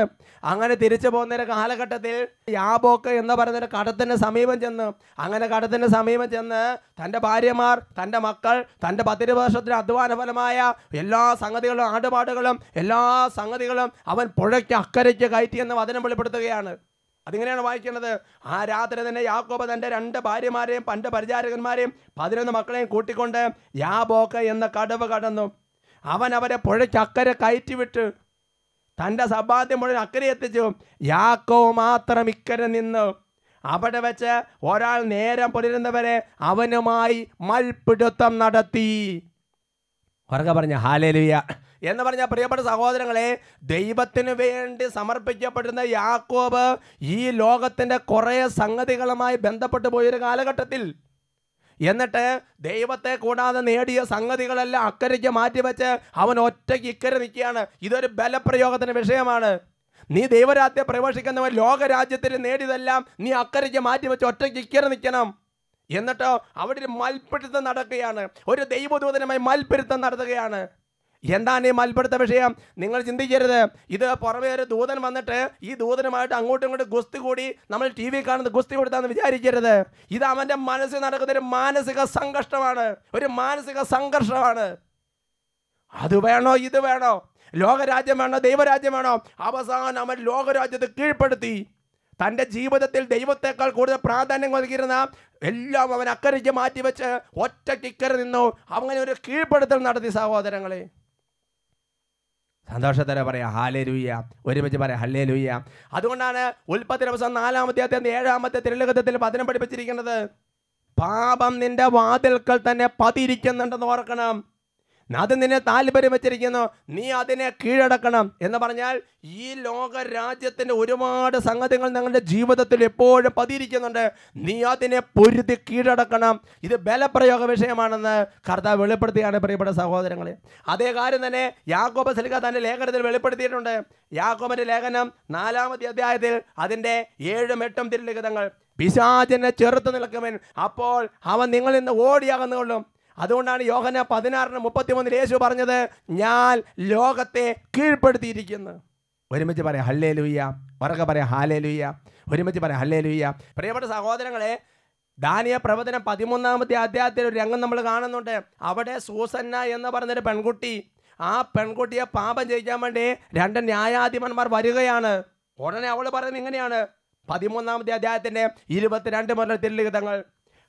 അങ്ങനെ തിരിച്ചു പോകുന്നൊരു കാലഘട്ടത്തിൽ യാബോക്ക് എന്ന് പറയുന്നൊരു കടത്തിൻ്റെ സമീപം ചെന്ന് അങ്ങനെ കടത്തിൻ്റെ സമീപം ചെന്ന് തൻ്റെ ഭാര്യമാർ തൻ്റെ മക്കൾ തൻ്റെ പത്തിരുപത് വർഷത്തിന് അധ്വാനഫലമായ എല്ലാ സംഗതികളും ആടുപാടുകളും എല്ലാ സംഗതികളും അവൻ പുഴയ്ക്ക് അക്കരയ്ക്ക് കയറ്റിയെന്ന് വചനം വെളിപ്പെടുത്തുകയാണ് അതിങ്ങനെയാണ് വായിക്കേണ്ടത് ആ രാത്രി തന്നെ യാക്കോബ തൻ്റെ രണ്ട് ഭാര്യമാരെയും പണ്ട് പരിചാരകന്മാരെയും പതിനൊന്ന് മക്കളെയും കൂട്ടിക്കൊണ്ട് യാബോക്ക എന്ന കടവ് കടന്നു അവൻ അവരെ പുഴയ്ക്കക്കരെ കയറ്റിവിട്ട് തൻ്റെ സമ്പാദ്യം മുഴുവൻ അക്കരെ എത്തിച്ചു യാക്കോ മാത്രം ഇക്കരെ നിന്ന് അവിടെ വെച്ച് ഒരാൾ നേരം പുലരുന്നവരെ അവനുമായി മൽപിടുത്തം നടത്തി ഉറക്കെ പറഞ്ഞ ഹാലേലിയ എന്ന് പറഞ്ഞ പ്രിയപ്പെട്ട സഹോദരങ്ങളെ ദൈവത്തിന് വേണ്ടി സമർപ്പിക്കപ്പെടുന്ന യാക്കോബ് ഈ ലോകത്തിന്റെ കുറെ സംഗതികളുമായി ബന്ധപ്പെട്ടു പോയൊരു കാലഘട്ടത്തിൽ എന്നിട്ട് ദൈവത്തെ കൂടാതെ നേടിയ സംഗതികളെല്ലാം അക്കരയ്ക്ക് മാറ്റിവെച്ച് അവൻ ഒറ്റയ്ക്ക് ഇക്കരെ നിൽക്കുകയാണ് ഇതൊരു ബലപ്രയോഗത്തിന് വിഷയമാണ് നീ ദൈവരാജ്യത്തെ പ്രവേശിക്കുന്നവൻ ലോകരാജ്യത്തിൽ നേടിയതെല്ലാം നീ അക്കരയ്ക്ക് മാറ്റിവെച്ച് ഒറ്റയ്ക്ക് ഇക്കരെ നിൽക്കണം എന്നിട്ടോ അവിടെ ഒരു മൽപിടുത്തം നടക്കുകയാണ് ഒരു ദൈവദൂതനമായി മൽപിടുത്തം നടത്തുകയാണ് എന്താണ് ഈ മൽപ്പെടുത്ത വിഷയം നിങ്ങൾ ചിന്തിക്കരുത് ഇത് പുറമേ ഒരു ദൂതൻ വന്നിട്ട് ഈ ദൂതനുമായിട്ട് അങ്ങോട്ടും ഇങ്ങോട്ടും ഗുസ്തി കൂടി നമ്മൾ ടി വി കാണുന്ന ഗുസ്തി കൊടുത്താന്ന് വിചാരിക്കരുത് ഇത് അവൻ്റെ മനസ്സിൽ നടക്കുന്ന ഒരു മാനസിക സംഘർഷമാണ് ഒരു മാനസിക സംഘർഷമാണ് അത് വേണോ ഇത് വേണോ ലോകരാജ്യം വേണോ ദൈവരാജ്യം വേണോ അവസാനം അവൻ ലോകരാജ്യത്തെ കീഴ്പ്പെടുത്തി തൻ്റെ ജീവിതത്തിൽ ദൈവത്തെക്കാൾ കൂടുതൽ പ്രാധാന്യം നൽകിയിരുന്ന എല്ലാം അവൻ അക്കരയ്ക്ക് മാറ്റിവെച്ച് ഒറ്റക്കിക്കറി നിന്നു അങ്ങനെ ഒരു കീഴ്പ്പെടുത്തൽ നടത്തി സഹോദരങ്ങളെ സന്തോഷത്തോടെ പറയാം ഹാലേ ലൂയ്യ ഒരുമിച്ച് പറയാം ഹല്ലേ ലൂയ്യ അതുകൊണ്ടാണ് ഉൽപ്പത്തി ദിവസം നാലാമത്തെ അത്യന്ത ഏഴാമത്തെ തിരുലകത്തിൽ പതിനം പഠിപ്പിച്ചിരിക്കുന്നത് പാപം നിന്റെ വാതിൽക്കൽ തന്നെ പതിയിരിക്കുന്നുണ്ടെന്ന് ഓർക്കണം നാഥൻ നിന്നെ താല്പര്യം വെച്ചിരിക്കുന്നു നീ അതിനെ കീഴടക്കണം എന്ന് പറഞ്ഞാൽ ഈ ലോക രാജ്യത്തിൻ്റെ ഒരുപാട് സംഗതികൾ ഞങ്ങളുടെ ജീവിതത്തിൽ എപ്പോഴും പതിയിരിക്കുന്നുണ്ട് നീ അതിനെ പൊരുതി കീഴടക്കണം ഇത് ബലപ്രയോഗ വിഷയമാണെന്ന് കർത്താവ് വെളിപ്പെടുത്തിയാണ് പ്രിയപ്പെട്ട സഹോദരങ്ങളെ അതേ കാര്യം തന്നെ യാക്കോബ സലിക തൻ്റെ ലേഖനത്തിൽ വെളിപ്പെടുത്തിയിട്ടുണ്ട് യാക്കോബൻ്റെ ലേഖനം നാലാമത്തെ അധ്യായത്തിൽ അതിൻ്റെ ഏഴും എട്ടും തിരുലിഖിതങ്ങൾ പിശാചനെ ചെറുത്ത് നിൽക്കുമെൻ അപ്പോൾ അവൻ നിങ്ങളിൽ നിന്ന് ഓടിയാകുന്നുകൊള്ളും അതുകൊണ്ടാണ് യോഹന പതിനാറിന് മൂന്നിൽ യേശു പറഞ്ഞത് ഞാൻ ലോകത്തെ കീഴ്പ്പെടുത്തിയിരിക്കുന്നു ഒരുമിച്ച് പറയാം ഹല്ലേ ലൂയ്യ പറക പറയാം ഹാലേ ലൂയ്യ ഒരുമിച്ച് പറയാം ഹല്ലേ ലൂയ്യ പ്രിയപ്പെട്ട സഹോദരങ്ങളെ ദാനിയ പ്രവചനം പതിമൂന്നാമത്തെ അധ്യായത്തിൽ ഒരു രംഗം നമ്മൾ കാണുന്നുണ്ട് അവിടെ സൂസന്ന എന്ന് പറഞ്ഞൊരു പെൺകുട്ടി ആ പെൺകുട്ടിയെ പാപം ചെയ്യിക്കാൻ വേണ്ടി രണ്ട് ന്യായാധിപന്മാർ വരികയാണ് ഉടനെ അവൾ പറയുന്നത് ഇങ്ങനെയാണ് പതിമൂന്നാമത്തെ അധ്യായത്തിൻ്റെ ഇരുപത്തിരണ്ട് മുതൽ തിരുലിഖിതങ്ങൾ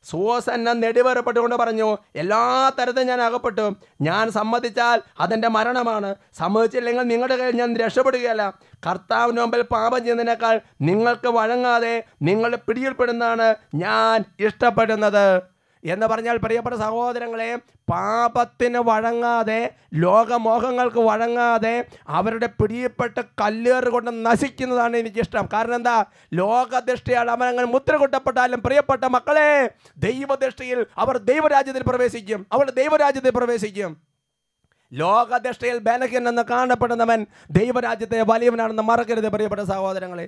സൂസന്ന നെടിവേറപ്പെട്ടുകൊണ്ട് പറഞ്ഞു എല്ലാ തരത്തിലും ഞാൻ അകപ്പെട്ടു ഞാൻ സമ്മതിച്ചാൽ അതെൻ്റെ മരണമാണ് സമ്മതിച്ചില്ലെങ്കിൽ നിങ്ങളുടെ കയ്യിൽ ഞാൻ രക്ഷപ്പെടുകയല്ല കർത്താവിന് മുമ്പിൽ പാപം ചെയ്യുന്നതിനേക്കാൾ നിങ്ങൾക്ക് വഴങ്ങാതെ നിങ്ങളുടെ പിടിയിൽപ്പെടുന്നതാണ് ഞാൻ ഇഷ്ടപ്പെടുന്നത് എന്ന് പറഞ്ഞാൽ പ്രിയപ്പെട്ട സഹോദരങ്ങളെ പാപത്തിന് വഴങ്ങാതെ ലോകമോഹങ്ങൾക്ക് വഴങ്ങാതെ അവരുടെ പിടിയപ്പെട്ട് കല്ലേറ് കൊണ്ട് നശിക്കുന്നതാണ് എനിക്കിഷ്ടം കാരണം എന്താ ലോകദൃഷ്ടിയാണ് അവനങ്ങനെ മുദ്ര കൊട്ടപ്പെട്ടാലും പ്രിയപ്പെട്ട മക്കളെ ദൈവദൃഷ്ടിയിൽ അവർ ദൈവരാജ്യത്തിൽ പ്രവേശിക്കും അവരുടെ ദൈവരാജ്യത്തിൽ പ്രവേശിക്കും ലോകദൃഷ്ടിയിൽ ബലഹീൻ എന്ന് കാണപ്പെടുന്നവൻ ദൈവരാജ്യത്തെ വലിയവനാണെന്ന് മറക്കരുത് പ്രിയപ്പെട്ട സഹോദരങ്ങളെ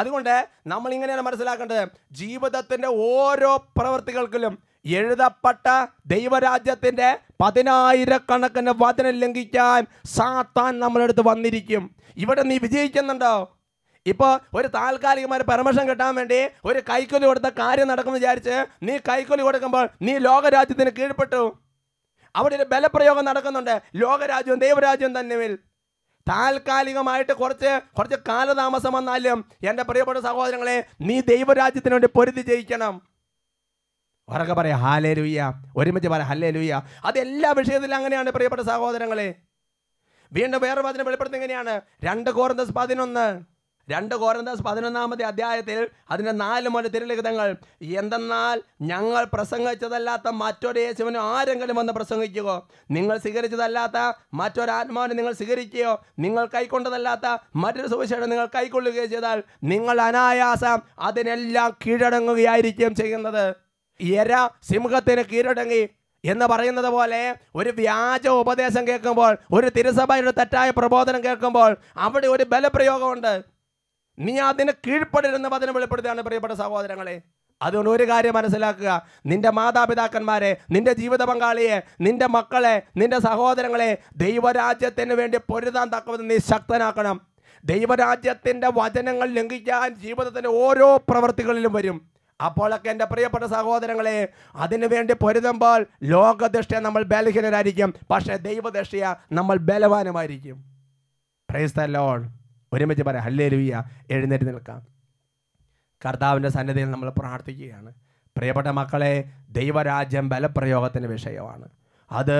അതുകൊണ്ട് നമ്മൾ ഇങ്ങനെയാണ് മനസ്സിലാക്കേണ്ടത് ജീവിതത്തിൻ്റെ ഓരോ പ്രവൃത്തികൾക്കിലും എഴുതപ്പെട്ട ദൈവരാജ്യത്തിൻ്റെ പതിനായിരക്കണക്കിന് വചനം ലംഘിക്കാൻ സാത്താൻ നമ്മളെടുത്ത് വന്നിരിക്കും ഇവിടെ നീ വിജയിക്കുന്നുണ്ടോ ഇപ്പോൾ ഒരു താൽക്കാലികമായ പെർമിഷൻ കിട്ടാൻ വേണ്ടി ഒരു കൈക്കൂലി കൊടുത്ത കാര്യം നടക്കുമെന്ന് വിചാരിച്ച് നീ കൈക്കൂലി കൊടുക്കുമ്പോൾ നീ ലോകരാജ്യത്തിന് കീഴ്പ്പെട്ടു അവിടെ ഒരു ബലപ്രയോഗം നടക്കുന്നുണ്ട് ലോകരാജ്യവും ദൈവരാജ്യവും തന്നെ താൽക്കാലികമായിട്ട് കുറച്ച് കുറച്ച് കാലതാമസം വന്നാലും എൻ്റെ പ്രിയപ്പെട്ട സഹോദരങ്ങളെ നീ ദൈവരാജ്യത്തിന് വേണ്ടി പൊരുതി ജയിക്കണം ഉറക്കെ പറയാം ഹാലേ ലൂയ്യ ഒരുമിച്ച് പറയാം ഹല്ലേ ലൂയ്യ അതെല്ലാ വിഷയത്തിലും അങ്ങനെയാണ് പ്രിയപ്പെട്ട സഹോദരങ്ങളെ വീണ്ടും വേറെ വചനം വെളിപ്പെടുത്തുന്നത് എങ്ങനെയാണ് രണ്ട് കോർന്തസ് പതിനൊന്ന് രണ്ട് കോരന്താസ് പതിനൊന്നാമത്തെ അധ്യായത്തിൽ അതിൻ്റെ നാല് മുല തിരുലിഖിതങ്ങൾ എന്തെന്നാൽ ഞങ്ങൾ പ്രസംഗിച്ചതല്ലാത്ത മറ്റൊരു യേശുവിനോ ആരെങ്കിലും വന്ന് പ്രസംഗിക്കുകയോ നിങ്ങൾ സ്വീകരിച്ചതല്ലാത്ത മറ്റൊരാത്മാവിനെ നിങ്ങൾ സ്വീകരിക്കുകയോ നിങ്ങൾ കൈക്കൊണ്ടതല്ലാത്ത മറ്റൊരു സുവിശേഷം നിങ്ങൾ കൈക്കൊള്ളുകയോ ചെയ്താൽ നിങ്ങൾ അനായാസം അതിനെല്ലാം കീഴടങ്ങുകയായിരിക്കും ചെയ്യുന്നത് എര സിംഹത്തിന് കീഴടങ്ങി എന്ന് പറയുന്നത് പോലെ ഒരു വ്യാജ ഉപദേശം കേൾക്കുമ്പോൾ ഒരു തിരുസഭയുടെ തെറ്റായ പ്രബോധനം കേൾക്കുമ്പോൾ അവിടെ ഒരു ബലപ്രയോഗമുണ്ട് നീ അതിന് കീഴ്പ്പെടരുന്ന വചനം വെളിപ്പെടുത്തുകയാണ് പ്രിയപ്പെട്ട സഹോദരങ്ങളെ അതുകൊണ്ട് ഒരു കാര്യം മനസ്സിലാക്കുക നിന്റെ മാതാപിതാക്കന്മാരെ നിന്റെ ജീവിത പങ്കാളിയെ നിന്റെ മക്കളെ നിന്റെ സഹോദരങ്ങളെ ദൈവരാജ്യത്തിന് വേണ്ടി പൊരുതാൻ തക്കവത് നീ ശക്തനാക്കണം ദൈവരാജ്യത്തിൻ്റെ വചനങ്ങൾ ലംഘിക്കാൻ ജീവിതത്തിൻ്റെ ഓരോ പ്രവൃത്തികളിലും വരും അപ്പോഴൊക്കെ എൻ്റെ പ്രിയപ്പെട്ട സഹോദരങ്ങളെ അതിനുവേണ്ടി പൊരുതുമ്പോൾ ലോകദൃഷ്ടിയെ നമ്മൾ ബലഹീനരായിരിക്കും പക്ഷേ ദൈവദൃഷ്ടിയ നമ്മൾ ബലവാനുമായിരിക്കും പ്രൈസ് ദ ലോഡ് ഒരുമിച്ച് പറയാം ഹല്ലേലുയ്യ എഴുന്നേറ്റ് നിൽക്കാം കർത്താവിൻ്റെ സന്നദ്ധയിൽ നമ്മൾ പ്രാർത്ഥിക്കുകയാണ് പ്രിയപ്പെട്ട മക്കളെ ദൈവരാജ്യം ബലപ്രയോഗത്തിൻ്റെ വിഷയമാണ് അത്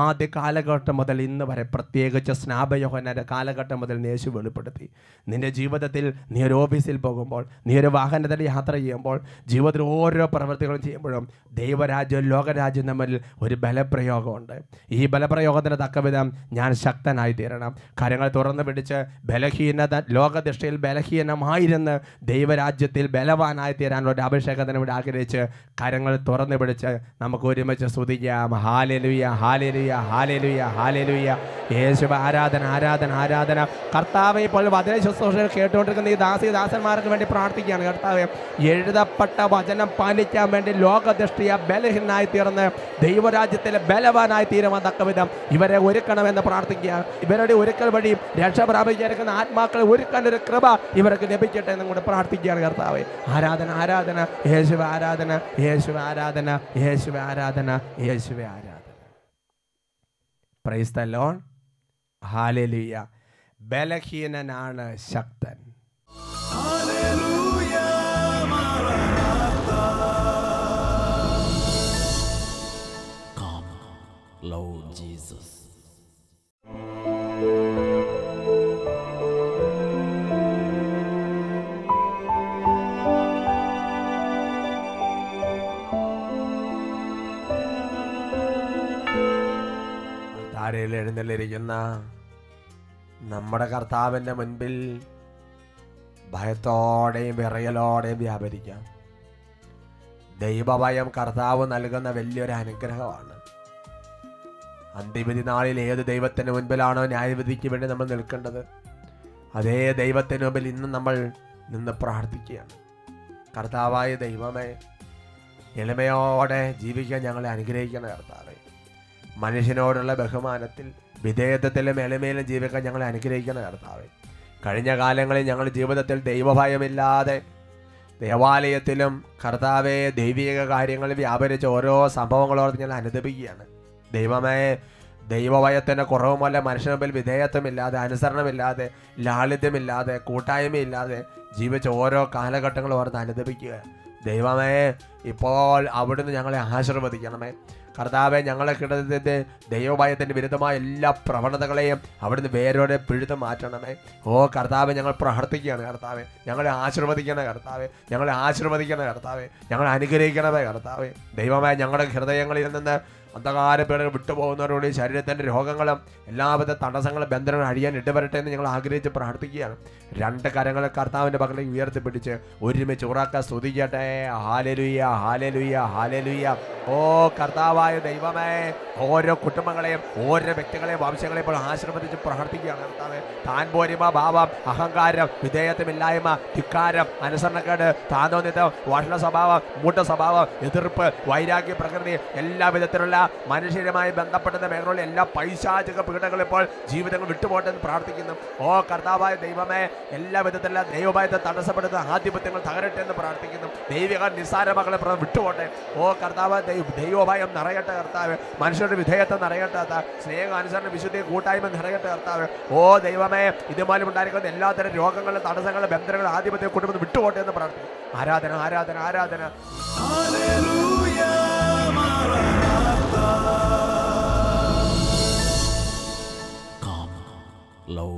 ആദ്യ കാലഘട്ടം മുതൽ ഇന്ന് വരെ പ്രത്യേകിച്ച് സ്നാപയോഹനയുടെ കാലഘട്ടം മുതൽ യേശു വെളിപ്പെടുത്തി നിൻ്റെ ജീവിതത്തിൽ നീ ഒരു ഓഫീസിൽ പോകുമ്പോൾ നീ ഒരു വാഹനത്തിൽ യാത്ര ചെയ്യുമ്പോൾ ജീവിതത്തിൽ ഓരോ പ്രവൃത്തികളും ചെയ്യുമ്പോഴും ദൈവരാജ്യവും ലോകരാജ്യവും തമ്മിൽ ഒരു ബലപ്രയോഗമുണ്ട് ഈ ബലപ്രയോഗത്തിൻ്റെ തക്കവിധം ഞാൻ ശക്തനായി തീരണം കാര്യങ്ങൾ തുറന്നു പിടിച്ച് ബലഹീനത ലോകദൃഷ്ടിയിൽ ബലഹീനമായിരുന്ന് ദൈവരാജ്യത്തിൽ ബലവാനായി തീരാനുള്ള ഒരു അഭിഷേകത്തിന് ഇവിടെ ആഗ്രഹിച്ച് കാര്യങ്ങൾ തുറന്നു പിടിച്ച് നമുക്ക് ഒരുമിച്ച് സ്തുതിക്കാം ഹാലലുയ ഹാല ഹാലേലുയ ഹാലേലുയ ഹാലേലുയ യേശു ആരാധന ആരാധന ആരാധന കർത്താവെ ഇപ്പോൾ വചന ശുശ്രൂഷകൾ കേട്ടുകൊണ്ടിരിക്കുന്ന ഈ ദാസി ദാസന്മാർക്ക് വേണ്ടി പ്രാർത്ഥിക്കുകയാണ് കർത്താവ് എഴുതപ്പെട്ട വചനം പാലിക്കാൻ വേണ്ടി ലോകദൃഷ്ടിയ ബലഹീനായി തീർന്ന് ദൈവരാജ്യത്തിലെ ബലവാനായി തക്ക വിധം ഇവരെ ഒരുക്കണമെന്ന് പ്രാർത്ഥിക്കുക ഇവരുടെ ഒരുക്കൽ വഴി രക്ഷ പ്രാപിച്ചിരിക്കുന്ന ആത്മാക്കളെ ഒരുക്കാൻ ഒരു കൃപ ഇവർക്ക് ലഭിക്കട്ടെ എന്നും കൂടെ പ്രാർത്ഥിക്കുകയാണ് കർത്താവ് ആരാധന ആരാധന യേശുവ ആരാധന യേശുവ ആരാധന യേശുവ ആരാധന യേശുവ ആരാധന പ്രൈസ് ദ ലോൺ ഹാലലിയ ബലഹീനനാണ് ശക്തൻ എഴുന്നള്ളിരിക്കുന്ന നമ്മുടെ കർത്താവിൻ്റെ മുൻപിൽ ഭയത്തോടെയും വിറയലോടെയും വ്യാപരിക്കാം ദൈവഭയം കർത്താവ് നൽകുന്ന വലിയൊരു അനുഗ്രഹമാണ് അന്തിമതി നാളിൽ ഏത് ദൈവത്തിന് മുൻപിലാണോ ന്യായവിധിക്ക് വേണ്ടി നമ്മൾ നിൽക്കേണ്ടത് അതേ ദൈവത്തിന് മുമ്പിൽ ഇന്ന് നമ്മൾ നിന്ന് പ്രാർത്ഥിക്കുകയാണ് കർത്താവായ ദൈവമേ എളിമയോടെ ജീവിക്കാൻ ഞങ്ങളെ അനുഗ്രഹിക്കണം കർത്താവെ മനുഷ്യനോടുള്ള ബഹുമാനത്തിൽ വിധേയത്വത്തിലും മേലമേലും ജീവിക്കാൻ ഞങ്ങൾ അനുഗ്രഹിക്കുന്ന കർത്താവെ കഴിഞ്ഞ കാലങ്ങളിൽ ഞങ്ങളുടെ ജീവിതത്തിൽ ദൈവഭയമില്ലാതെ ദേവാലയത്തിലും കർത്താവെ ദൈവിക കാര്യങ്ങളിൽ വ്യാപരിച്ച ഓരോ സംഭവങ്ങളോർത്ത് ഞങ്ങൾ അനുദപിക്കുകയാണ് ദൈവമേ ദൈവഭയത്തിൻ്റെ കുറവ് മൂലം മനുഷ്യന് മുമ്പിൽ വിധേയത്വമില്ലാതെ അനുസരണമില്ലാതെ ലാളിത്യമില്ലാതെ കൂട്ടായ്മയില്ലാതെ ജീവിച്ച ഓരോ കാലഘട്ടങ്ങളും ഓർത്ത് അനുദപിക്കുക ദൈവമേ ഇപ്പോൾ അവിടുന്ന് ഞങ്ങളെ ആശീർവദിക്കണമേ കർത്താവെ ഞങ്ങളെ കിടന്നതിൻ്റെ ദൈവഭയത്തിൻ്റെ വിരുദ്ധമായ എല്ലാ പ്രവണതകളെയും അവിടുന്ന് വേരോടെ പിഴുത് മാറ്റണമേ ഓ കർത്താവെ ഞങ്ങൾ പ്രാർത്ഥിക്കുകയാണ് കർത്താവെ ഞങ്ങളെ ആശീർവദിക്കണ കർത്താവെ ഞങ്ങളെ ആശീർവദിക്കണ കർത്താവെ ഞങ്ങളെ അനുഗ്രഹിക്കണമേ കർത്താവെ ദൈവമായ ഞങ്ങളുടെ ഹൃദയങ്ങളിൽ നിന്ന് അന്ധകാരപീഠകൾ വിട്ടുപോകുന്നവരോട് ശരീരത്തിൻ്റെ രോഗങ്ങളും എല്ലാവിധ തടസ്സങ്ങളും ബന്ധനങ്ങളും അഴിയാൻ ഇടവരട്ടെ എന്ന് ഞങ്ങൾ ആഗ്രഹിച്ച് പ്രാർത്ഥിക്കുകയാണ് രണ്ട് കരങ്ങളെ കർത്താവിൻ്റെ പകലേക്ക് ഉയർത്തിപ്പിടിച്ച് ഒരുമിച്ച് ഉറക്ക സ്തുതിക്കട്ടെ ഹാലലുയ്യ ഹാലലുയ്യ ഹാലലുയ്യ ഓ കർത്താവായ ദൈവമേ ഓരോ കുടുംബങ്ങളെയും ഓരോ വ്യക്തികളെയും വംശങ്ങളെയും ഇപ്പോൾ ആശ്രമത്തിച്ച് പ്രാർത്ഥിക്കുകയാണ് കർത്താവ് താൻ പോരിമ ഭാവം അഹങ്കാരം വിധേയത്വമില്ലായ്മ ധിക്കാരം അനുസരണക്കേട് താതോന്നിതം വഷണ സ്വഭാവം മൂട്ട സ്വഭാവം എതിർപ്പ് വൈരാഗ്യ പ്രകൃതി എല്ലാ വിധത്തിലുള്ള മനുഷ്യരുമായി ബന്ധപ്പെടുന്ന മേഖലകളിൽ എല്ലാ പൈശാചിക പീഠങ്ങൾ ഇപ്പോൾ ജീവിതങ്ങൾ വിട്ടുപോട്ടെന്ന് പ്രാർത്ഥിക്കുന്നു ഓ കർത്താവായ ദൈവമേ എല്ലാ വിധത്തിലുള്ള ദൈവമായത്തെ തടസ്സപ്പെടുന്ന ആധിപത്യങ്ങൾ തകരട്ടെ എന്ന് പ്രാർത്ഥിക്കുന്നു ദൈവിക നിസ്സാര മകളെ വിട്ടുപോട്ടെ ഓ കർത്താവ് ദൈവോപായം നിറയട്ടെ കർത്താവ് മനുഷ്യരുടെ വിധേയത്വം നിറയട്ടെ കർത്താവ് സ്നേഹ അനുസരണ വിശുദ്ധി കൂട്ടായ്മ നിറയട്ടെ കർത്താവ് ഓ ദൈവമേ ഇതുമാലും ഉണ്ടായിരിക്കുന്ന എല്ലാത്തരം രോഗങ്ങളും തടസ്സങ്ങളും ബന്ധനങ്ങളും ആധിപത്യം കുടുംബം വിട്ടുപോട്ടെ എന്ന് പ്രാർത്ഥിക്കുന്നു ആരാധന ആരാധന ആരാധന low